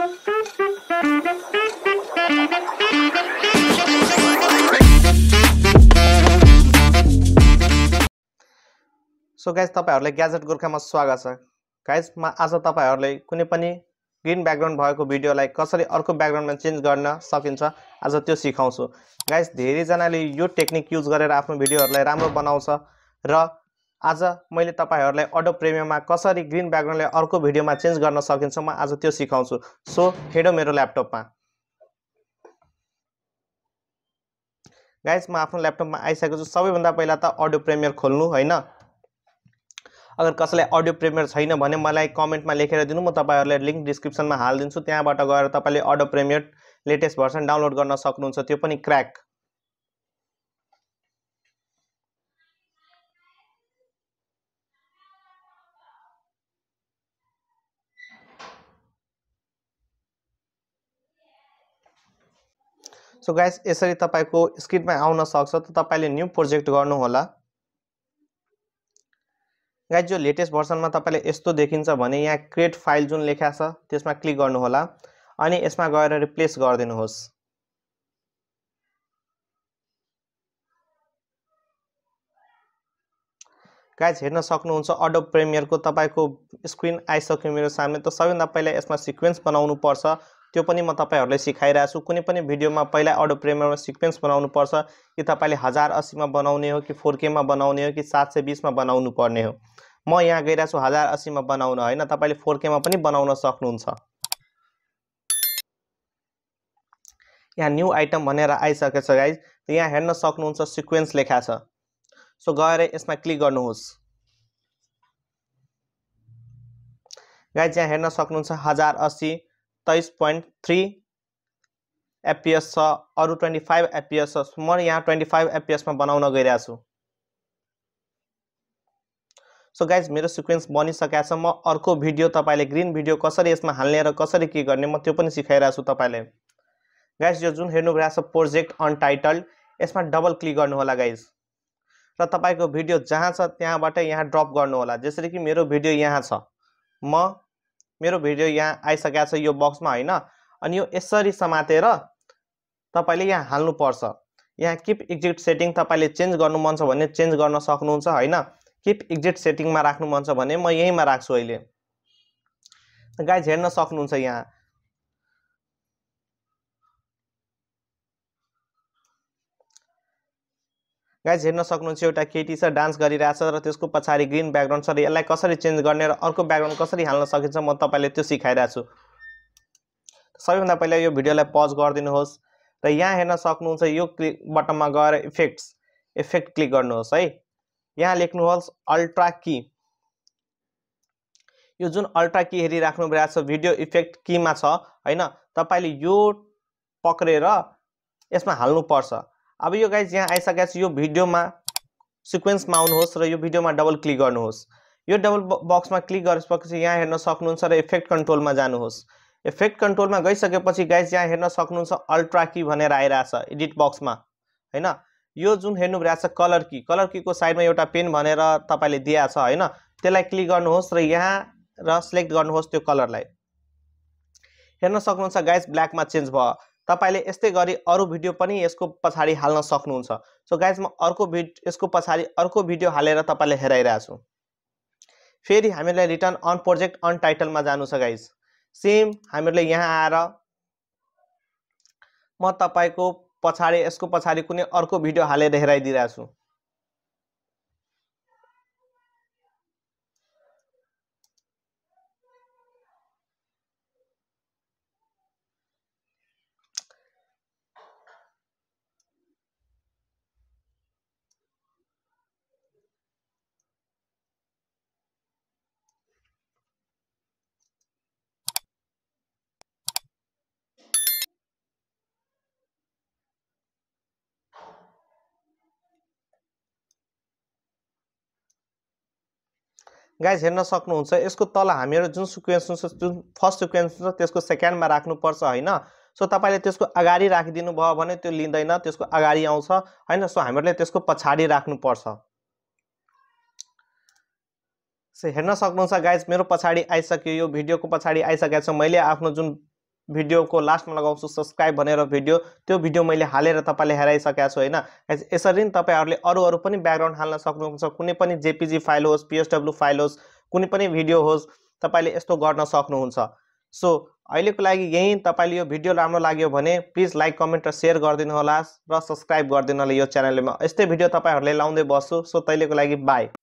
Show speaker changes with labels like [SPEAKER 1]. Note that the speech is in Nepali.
[SPEAKER 1] सो गाइज तपाईँहरूलाई ग्याजेट गोर्खामा स्वागत छ गाइज म आज तपाईँहरूलाई कुनै पनि ग्रिन ब्याकग्राउन्ड भएको भिडियोलाई कसरी अर्को ब्याकग्राउन्डमा चेन्ज गर्न सकिन्छ आज त्यो सिकाउँछु गाइज धेरैजनाले यो टेक्निक युज गरेर आफ्नो भिडियोहरूलाई राम्रो बनाउँछ र आज मैले तपाईँहरूलाई अडो प्रेमियममा कसरी ग्रिन ब्याकग्राउन्डलाई अर्को भिडियोमा चेन्ज गर्न सकिन्छ म आज त्यो सिकाउँछु सो हेडो मेरो ल्यापटपमा गाइज म आफ्नो ल्यापटपमा आइसकेको छु सबैभन्दा पहिला त अडियो प्रेमियर खोल्नु होइन अगर कसैलाई अडियो प्रेमियर छैन भने मलाई कमेन्टमा लेखेर दिनु म तपाईँहरूलाई लिङ्क डिस्क्रिप्सनमा हालिदिन्छु त्यहाँबाट गएर तपाईँले audio premiere latest version download गर्न सक्नुहुन्छ त्यो पनि क्र्याक सो गाइस यसरी तपाईँको स्क्रिनमा आउन सक्छ त तपाईँले न्यू प्रोजेक्ट गर्नुहोला गाइस जो लेटेस्ट भर्सनमा तपाईँले यस्तो देखिन्छ भने यहाँ क्रिएट फाइल जुन लेखा छ त्यसमा क्लिक गर्नुहोला अनि यसमा गएर रिप्लेस गरिदिनुहोस् गाइज हेर्न सक्नुहुन्छ अडो प्रेमियरको तपाईँको स्क्रिन आइसक्यो मेरो सामने त सबैभन्दा पहिला यसमा सिक्वेन्स बनाउनु पर्छ त्यो पनि म तपाईँहरूलाई सिकाइरहेको छु कुनै पनि भिडियोमा पहिला अडो प्रेमरमा सिक्वेन्स बनाउनु पर्छ कि तपाईँले हजार अस्सीमा बनाउने हो कि फोर केमा बनाउने हो कि सात सय बिसमा बनाउनु पर्ने हो म यहाँ गइरहेको छु हजार अस्सीमा बनाउन होइन तपाईँले फोर केमा पनि बनाउन सक्नुहुन्छ यहाँ न्यू आइटम भनेर आइसकेछ गाइज यहाँ हेर्न सक्नुहुन्छ सिक्वेन्स लेखा छ सो गएर यसमा क्लिक गर्नुहोस् गाइज यहाँ हेर्न सक्नुहुन्छ हजार अस्सी तेइस पोइन्ट थ्री एपिएस छ अरू ट्वेन्टी फाइभ एपिएस छ म यहाँ ट्वेन्टी फाइभ एपिएसमा बनाउन गइरहेको सो गाइज मेरो सिक्वेन्स बनिसकेको छ म अर्को भिडियो तपाईँले ग्रिन भिडियो कसरी यसमा हाल्ने र कसरी के गर्ने म त्यो पनि सिकाइरहेको छु तपाईँले गाइज यो जुन हेर्नु छ प्रोजेक्ट अनटाइटल्ड यसमा डबल क्लिक गर्नुहोला गाइज र तपाईँको भिडियो जहाँ छ त्यहाँबाट यहाँ ड्रप गर्नुहोला जसरी कि मेरो भिडियो यहाँ छ म मेरो भिडियो यहाँ आइसकेको छ यो बक्समा होइन अनि यो यसरी समातेर तपाईँले यहाँ हाल्नुपर्छ यहाँ किप एक्जिट सेटिङ तपाईँले चेन्ज गर्नु मन छ भने चेन्ज गर्न सक्नुहुन्छ होइन किप एक्जिट सेटिङमा राख्नु मन छ भने म यहीँमा राख्छु अहिले गाइज हेर्न सक्नुहुन्छ यहाँ गाइज हेर्न सक्नुहुन्छ एउटा केटी छ डान्स गरिरहेछ र त्यसको पछाडि ग्रिन ब्याकग्राउन्ड छ र यसलाई कसरी चेन्ज गर्ने र अर्को ब्याकग्राउन्ड कसरी हाल्न सकिन्छ म तपाईँले त्यो छु सबैभन्दा पहिला यो भिडियोलाई पज गरिदिनुहोस् र यहाँ हेर्न सक्नुहुन्छ यो क्लिक बटनमा गएर इफेक्ट्स इफेक्ट क्लिक गर्नुहोस् है यहाँ लेख्नुहोस् अल्ट्रा कि यो जुन अल्ट्रा कि हेरिराख्नु भइरहेको छ भिडियो इफेक्ट किमा छ होइन तपाईँले यो पक्रेर यसमा हाल्नुपर्छ अब यो गाइज यहाँ आइसकेपछि यो भिडियोमा सिक्वेन्समा आउनुहोस् र यो भिडियोमा डबल क्लिक गर्नुहोस् यो डबल बक्समा क्लिक गरेपछि यहाँ हेर्न सक्नुहुन्छ र इफेक्ट कन्ट्रोलमा जानुहोस् इफेक्ट कन्ट्रोलमा गइसकेपछि गाइज यहाँ हेर्न सक्नुहुन्छ अल्ट्रा कि भनेर आइरहेछ एडिट बक्समा होइन यो जुन हेर्नु भइरहेछ कलर की कलर किको साइडमा एउटा पेन भनेर तपाईँले दिएछ होइन त्यसलाई क्लिक गर्नुहोस् र यहाँ र सेलेक्ट गर्नुहोस् त्यो कलरलाई हेर्न सक्नुहुन्छ गाइज ब्ल्याकमा चेन्ज भयो तपाईँले यस्तै गरी अरू भिडियो पनि यसको पछाडि हाल्न सक्नुहुन्छ सो गाइज म अर्को भिड यसको पछाड़ी अर्को भिडियो हालेर तपाईँले हेराइरहेको छु फेरि return on project untitled जानु छ गाइज सेम हामीहरूले यहाँ आएर म को पछाड़ी यसको पछाड़ी कुनै अर्को भिडियो हालेर हेराइदिरहेको छु गाइज हेर्न सक्नुहुन्छ यसको तल हामीहरू जुन सिक्वेन्स हुन्छ जुन फर्स्ट सिक्वेन्स हुन्छ त्यसको सेकेन्डमा राख्नुपर्छ होइन सो तपाईँले त्यसको अगाडि राखिदिनु भयो भने त्यो लिँदैन त्यसको अगाडि आउँछ होइन सो हामीहरूले त्यसको पछाडि राख्नुपर्छ हेर्न सक्नुहुन्छ गाइज मेरो पछाडि आइसक्यो यो भिडियोको पछाडि आइसकेको छ मैले आफ्नो जुन भिडियोको लास्टमा लगाउँछु सब्सक्राइब भनेर भिडियो त्यो भिडियो मैले हालेर तपाईँले हेराइसकेको छु होइन यसरी नै तपाईँहरूले अरू अरू पनि ब्याकग्राउन्ड हाल्न सक्नुहुन्छ कुनै पनि जेपिजी फाइल होस् पिएसडब्लु फाइल होस् कुनै पनि भिडियो होस् तपाईँले यस्तो गर्न सक्नुहुन्छ सो अहिलेको लागि यहीँ तपाईँले यो भिडियो राम्रो लाग्यो भने प्लिज लाइक कमेन्ट र सेयर होला र सब्सक्राइब गरिदिनु होला यो च्यानलमा यस्तै भिडियो तपाईँहरूले लाउँदै बस्छु सो तैलेको लागि बाई